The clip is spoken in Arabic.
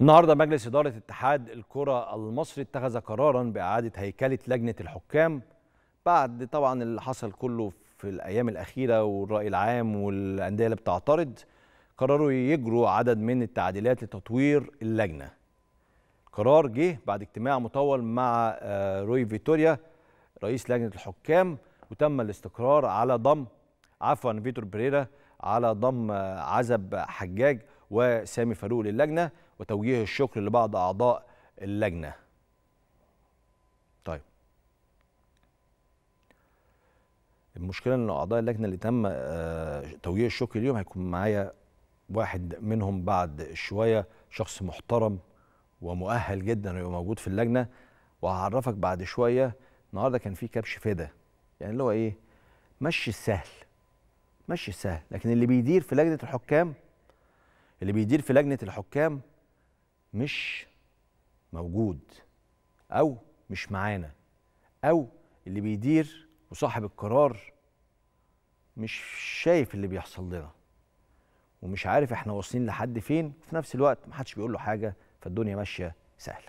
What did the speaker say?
النهارده مجلس اداره اتحاد الكره المصري اتخذ قرارا باعاده هيكله لجنه الحكام بعد طبعا اللي حصل كله في الايام الاخيره والراي العام والانديه اللي بتعترض قرروا يجروا عدد من التعديلات لتطوير اللجنه القرار جه بعد اجتماع مطول مع آه، روي فيتوريا رئيس لجنه الحكام وتم الاستقرار على ضم عفوا فيتور بريرا على ضم آه، عزب حجاج وسامي فاروق للجنه وتوجيه الشكر لبعض اعضاء اللجنه طيب المشكله ان اعضاء اللجنه اللي تم آه، توجيه الشكر اليوم هيكون معايا واحد منهم بعد شويه شخص محترم ومؤهل جدا ويبقى موجود في اللجنه وهعرفك بعد شويه النهارده كان في كبش فدا يعني اللي هو ايه مشي السهل مشي السهل لكن اللي بيدير في لجنه الحكام اللي بيدير في لجنه الحكام مش موجود او مش معانا او اللي بيدير وصاحب القرار مش شايف اللي بيحصل لنا ومش عارف احنا واصلين لحد فين وفي نفس الوقت محدش بيقول له حاجه فالدنيا ماشيه سهله